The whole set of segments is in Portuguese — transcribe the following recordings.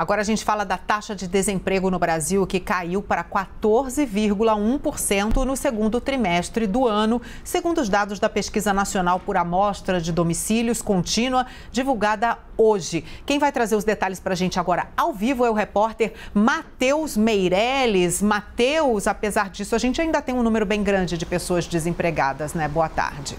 Agora a gente fala da taxa de desemprego no Brasil, que caiu para 14,1% no segundo trimestre do ano, segundo os dados da Pesquisa Nacional por Amostra de Domicílios Contínua, divulgada hoje. Quem vai trazer os detalhes para a gente agora ao vivo é o repórter Matheus Meirelles. Matheus, apesar disso, a gente ainda tem um número bem grande de pessoas desempregadas, né? Boa tarde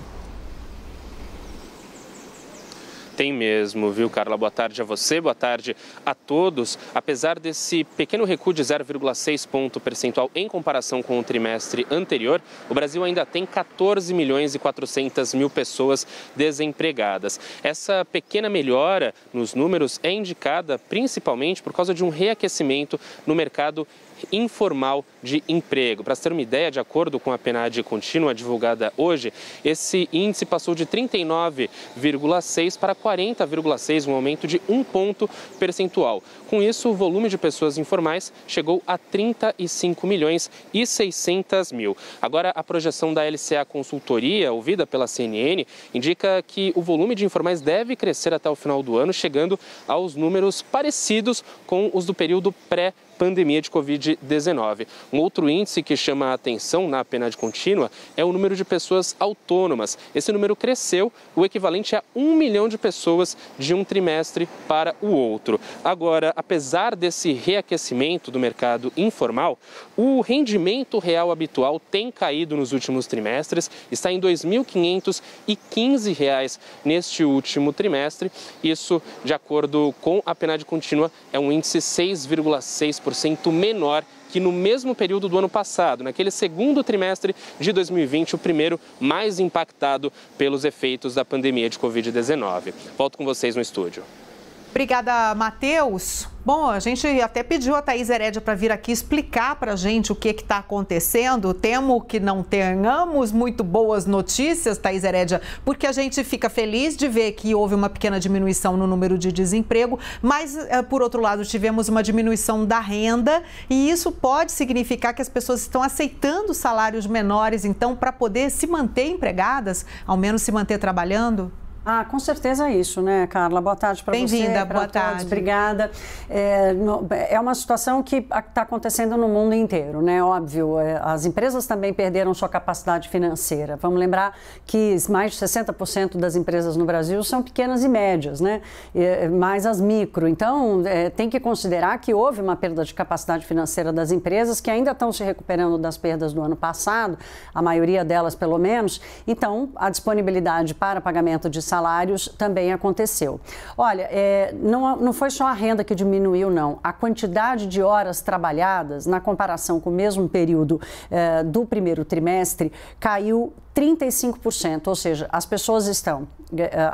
tem mesmo, viu, Carla? Boa tarde a você, boa tarde a todos. Apesar desse pequeno recuo de 0,6 ponto percentual em comparação com o trimestre anterior, o Brasil ainda tem 14 milhões e 400 mil pessoas desempregadas. Essa pequena melhora nos números é indicada principalmente por causa de um reaquecimento no mercado informal de emprego. Para ter uma ideia, de acordo com a PNAD contínua divulgada hoje, esse índice passou de 39,6 para 40. 40,6, um aumento de um ponto percentual. Com isso, o volume de pessoas informais chegou a 35 milhões e 600 mil. Agora, a projeção da LCA Consultoria, ouvida pela CNN, indica que o volume de informais deve crescer até o final do ano, chegando aos números parecidos com os do período pré pandemia de Covid-19. Um outro índice que chama a atenção na pena de contínua é o número de pessoas autônomas. Esse número cresceu o equivalente a um milhão de pessoas pessoas de um trimestre para o outro. Agora, apesar desse reaquecimento do mercado informal, o rendimento real habitual tem caído nos últimos trimestres, está em R$ 2.515 neste último trimestre. Isso, de acordo com a PNAD contínua, é um índice 6,6% menor que no mesmo período do ano passado, naquele segundo trimestre de 2020, o primeiro mais impactado pelos efeitos da pandemia de Covid-19. Volto com vocês no estúdio. Obrigada, Matheus. Bom, a gente até pediu a Thaís Herédia para vir aqui explicar para a gente o que está acontecendo. Temo que não tenhamos muito boas notícias, Thaís Herédia, porque a gente fica feliz de ver que houve uma pequena diminuição no número de desemprego, mas, eh, por outro lado, tivemos uma diminuição da renda e isso pode significar que as pessoas estão aceitando salários menores, então, para poder se manter empregadas, ao menos se manter trabalhando? Ah, com certeza é isso, né, Carla? Boa tarde para você. Bem-vinda, boa todos. tarde. Obrigada. É, no, é, uma situação que está acontecendo no mundo inteiro, né? Óbvio, é, as empresas também perderam sua capacidade financeira. Vamos lembrar que mais de 60% das empresas no Brasil são pequenas e médias, né? É, mais as micro. Então, é, tem que considerar que houve uma perda de capacidade financeira das empresas que ainda estão se recuperando das perdas do ano passado, a maioria delas pelo menos. Então, a disponibilidade para pagamento de salários também aconteceu. Olha, é, não, não foi só a renda que diminuiu, não. A quantidade de horas trabalhadas, na comparação com o mesmo período é, do primeiro trimestre, caiu 35%, ou seja, as pessoas estão eh,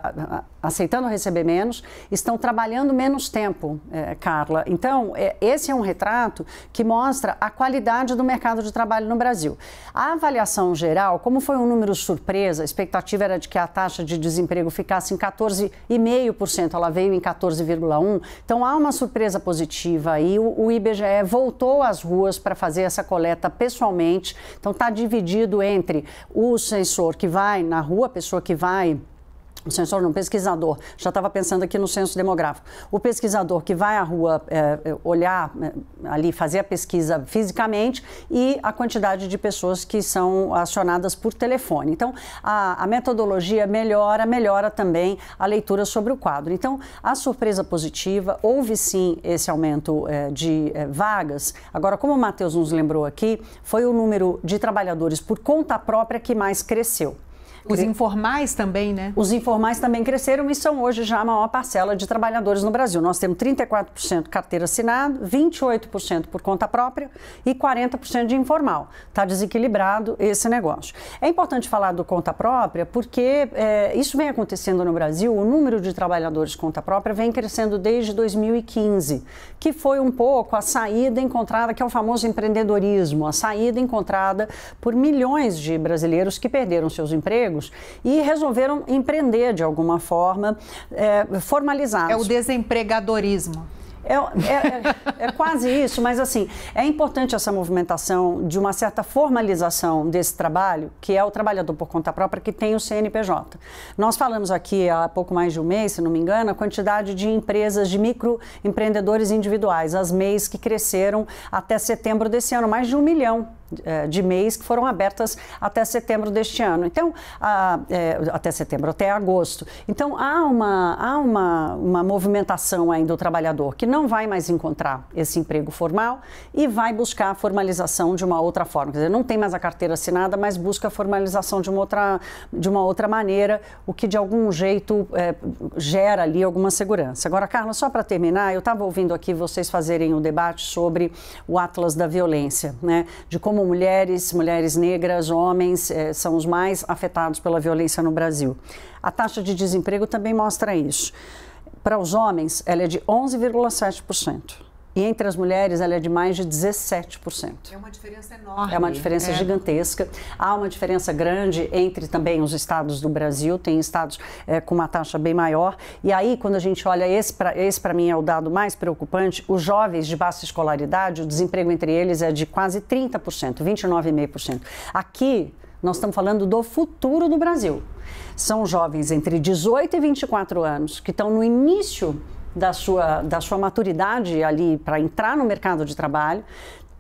aceitando receber menos, estão trabalhando menos tempo, eh, Carla. Então, é, esse é um retrato que mostra a qualidade do mercado de trabalho no Brasil. A avaliação geral, como foi um número surpresa, a expectativa era de que a taxa de desemprego ficasse em 14,5%, ela veio em 14,1%. Então, há uma surpresa positiva e o, o IBGE voltou às ruas para fazer essa coleta pessoalmente. Então, está dividido entre os sensor que vai na rua, a pessoa que vai o sensor não, pesquisador, já estava pensando aqui no censo demográfico. O pesquisador que vai à rua é, é olhar é, ali, fazer a pesquisa fisicamente e a quantidade de pessoas que são acionadas por telefone. Então, a, a, metodologia melhora, melhora também a leitura sobre o quadro. Então, a surpresa positiva, houve sim esse aumento é, de é, vagas. Agora, como o Matheus nos lembrou aqui, foi o número de trabalhadores por conta própria que mais cresceu. Os informais também, né? Os informais também cresceram e são hoje já a maior parcela de trabalhadores no Brasil. Nós temos 34% carteira assinada, 28% por conta própria e 40% de informal. Está desequilibrado esse negócio. É importante falar do conta própria porque é, isso vem acontecendo no Brasil, o número de trabalhadores conta própria vem crescendo desde 2015, que foi um pouco a saída encontrada, que é o famoso empreendedorismo, a saída encontrada por milhões de brasileiros que perderam seus empregos empregos e resolveram empreender de alguma forma, é, formalizados. É o desempregadorismo. É, é, é, é, quase isso, mas assim, é importante essa movimentação de uma certa formalização desse trabalho, que é o trabalhador por conta própria que tem o CNPJ. Nós falamos aqui há pouco mais de um mês, se não me engano, a quantidade de empresas de microempreendedores individuais, as MEIs que cresceram até setembro desse ano, mais de um milhão. É, de mês que foram abertas até setembro deste ano. Então, a, é, até setembro, até agosto. Então, há, uma, há uma, uma movimentação ainda do trabalhador que não vai mais encontrar esse emprego formal e vai buscar a formalização de uma outra forma. Quer dizer, não tem mais a carteira assinada, mas busca a formalização de uma outra, de uma outra maneira, o que de algum jeito é, gera ali alguma segurança. Agora, Carla, só para terminar, eu estava ouvindo aqui vocês fazerem um debate sobre o Atlas da Violência, né? de como como mulheres, mulheres negras, homens eh, são os mais afetados pela violência no Brasil. A taxa de desemprego também mostra isso. Para os homens, ela é de 11,7% e entre as mulheres ela é de mais de 17%. É uma diferença enorme. É uma diferença é. gigantesca. Há uma diferença grande entre também os estados do Brasil, tem estados é, com uma taxa bem maior. E aí, quando a gente olha, esse para esse mim é o dado mais preocupante, os jovens de baixa escolaridade, o desemprego entre eles é de quase 30%, 29,5%. Aqui, nós estamos falando do futuro do Brasil. São jovens entre 18 e 24 anos que estão no início da sua, da sua maturidade ali para entrar no mercado de trabalho,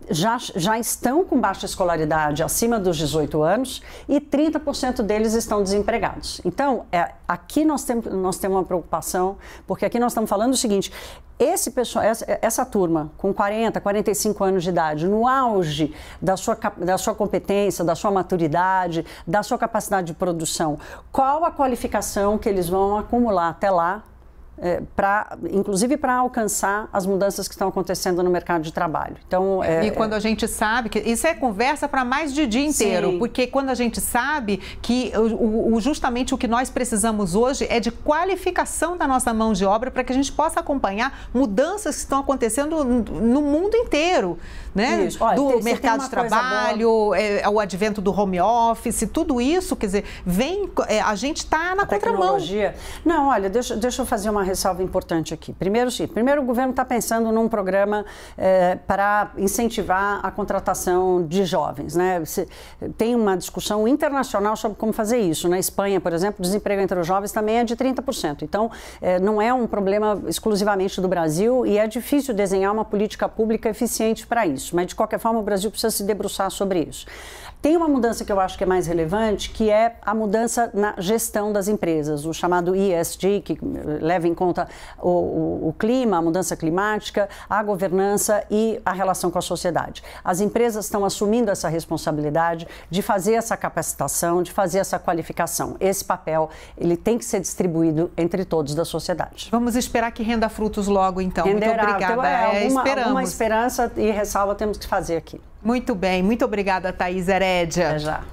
já, já estão com baixa escolaridade acima dos 18 anos e 30% deles estão desempregados. Então, é, aqui nós, temos nós temos uma preocupação, porque aqui nós estamos falando o seguinte: esse pessoal, essa, essa, turma com 40, 45 anos de idade, no auge da sua, da sua competência, da sua maturidade, da sua capacidade de produção, qual a qualificação que eles vão acumular até lá é, para, inclusive para alcançar as mudanças que estão acontecendo no mercado de trabalho. Então, é, e quando a gente sabe que isso é conversa para mais de dia inteiro, sim. porque quando a gente sabe que o, o, justamente o que nós precisamos hoje é de qualificação da nossa mão de obra para que a gente possa acompanhar mudanças que estão acontecendo no mundo inteiro, né? Olha, do tem, mercado de trabalho, é, é, o advento do home office, tudo isso, quer dizer, vem é, a gente está na a contramão. Tecnologia. Não, olha, deixa, deixa eu fazer uma ressalva importante aqui. Primeiro, primeiro o governo está pensando num programa eh, para incentivar a contratação de jovens. Né? Tem uma discussão internacional sobre como fazer isso. Na né? Espanha, por exemplo, o desemprego entre os jovens também é de 30%. Então, eh, não é um problema exclusivamente do Brasil e é difícil desenhar uma política pública eficiente para isso. Mas, de qualquer forma, o Brasil precisa se debruçar sobre isso. Tem uma mudança que eu acho que é mais relevante, que é a mudança na gestão das empresas, o chamado ESG, que eh, leva em conta o, o, o clima, a mudança climática, a governança e a relação com a sociedade. As empresas estão assumindo essa responsabilidade de fazer essa capacitação, de fazer essa qualificação. Esse papel ele tem que ser distribuído entre todos da sociedade. Vamos esperar que renda frutos logo, então. Renderá, Muito obrigada. Então, é, é alguma, é, esperamos. alguma esperança e ressalva temos que fazer aqui. Muito bem, muito obrigada, Thaís Herédia. É já.